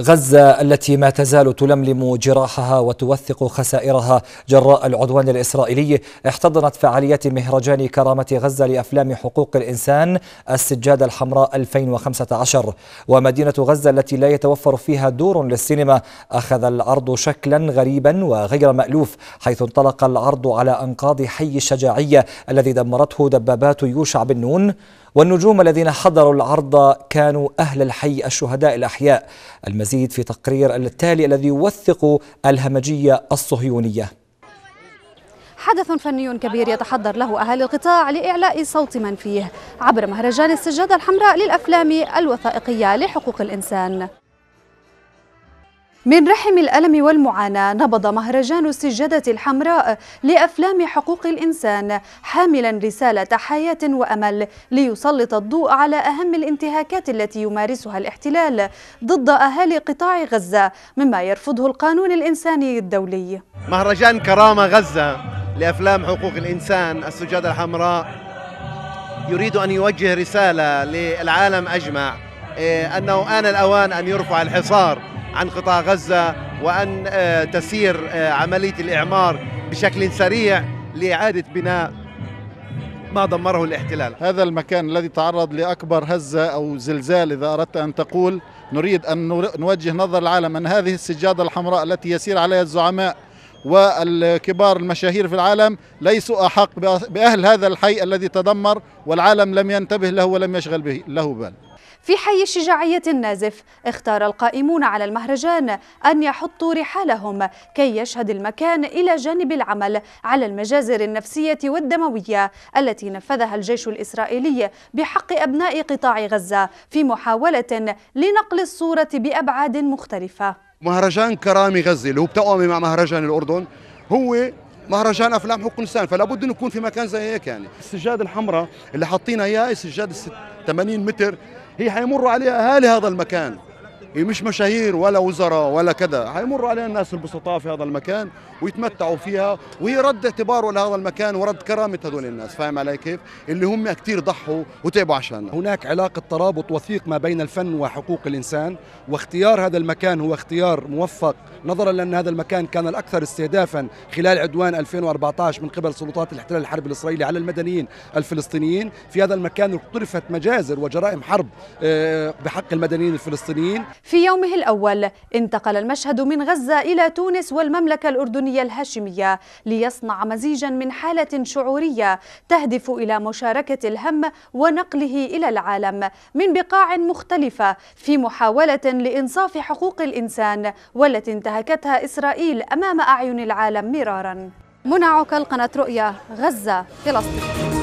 غزة التي ما تزال تلملم جراحها وتوثق خسائرها جراء العدوان الإسرائيلي احتضنت فعالية مهرجان كرامة غزة لأفلام حقوق الإنسان السجادة الحمراء 2015 ومدينة غزة التي لا يتوفر فيها دور للسينما أخذ العرض شكلا غريبا وغير مألوف حيث انطلق العرض على أنقاض حي الشجاعية الذي دمرته دبابات يوشع بن نون والنجوم الذين حضروا العرض كانوا أهل الحي الشهداء الأحياء المزيد في تقرير التالي الذي يوثق الهمجية الصهيونية حدث فني كبير يتحضر له أهالي القطاع لإعلاء صوت من فيه عبر مهرجان السجادة الحمراء للأفلام الوثائقية لحقوق الإنسان من رحم الألم والمعاناة نبض مهرجان السجادة الحمراء لأفلام حقوق الإنسان حاملا رسالة حياة وأمل ليسلط الضوء على أهم الانتهاكات التي يمارسها الاحتلال ضد أهالي قطاع غزة مما يرفضه القانون الإنساني الدولي مهرجان كرامة غزة لأفلام حقوق الإنسان السجادة الحمراء يريد أن يوجه رسالة للعالم أجمع إيه، أنه آن الأوان أن يرفع الحصار عن قطاع غزة وأن آه، تسير آه، عملية الإعمار بشكل سريع لإعادة بناء ما دمره الاحتلال هذا المكان الذي تعرض لأكبر هزة أو زلزال إذا أردت أن تقول نريد أن نوجه نظر العالم أن هذه السجادة الحمراء التي يسير عليها الزعماء والكبار المشاهير في العالم ليسوا أحق بأهل هذا الحي الذي تدمر والعالم لم ينتبه له ولم يشغل به له بال في حي الشجاعية النازف اختار القائمون على المهرجان أن يحطوا رحالهم كي يشهد المكان إلى جانب العمل على المجازر النفسية والدموية التي نفذها الجيش الإسرائيلي بحق أبناء قطاع غزة في محاولة لنقل الصورة بأبعاد مختلفة مهرجان كرامي غزة اللي هو بتقوم مع مهرجان الأردن هو مهرجان افلام حقوق الانسان فلا بد انه يكون في مكان زي هيك يعني السجاد الحمراء اللي حاطينها اياها السجاد 80 متر هي حيمر عليها أهالي هذا المكان مش مشاهير ولا وزراء ولا كذا حيمروا علينا الناس البسطاء في هذا المكان ويتمتعوا فيها وهي رد اعتباره لهذا المكان ورد كرامه هذول الناس فاهم علي كيف اللي هم كثير ضحوا وتعبوا عشاننا هناك علاقه ترابط وثيق ما بين الفن وحقوق الانسان واختيار هذا المكان هو اختيار موفق نظرا لان هذا المكان كان الاكثر استهدافا خلال عدوان 2014 من قبل سلطات الاحتلال الحرب الاسرائيلي على المدنيين الفلسطينيين في هذا المكان اقترفت مجازر وجرائم حرب آه، بحق المدنيين الفلسطينيين في يومه الأول انتقل المشهد من غزة إلى تونس والمملكة الأردنية الهاشمية ليصنع مزيجا من حالة شعورية تهدف إلى مشاركة الهم ونقله إلى العالم من بقاع مختلفة في محاولة لإنصاف حقوق الإنسان والتي انتهكتها إسرائيل أمام أعين العالم مرارا منعك عكل قناة رؤيا غزة فلسطين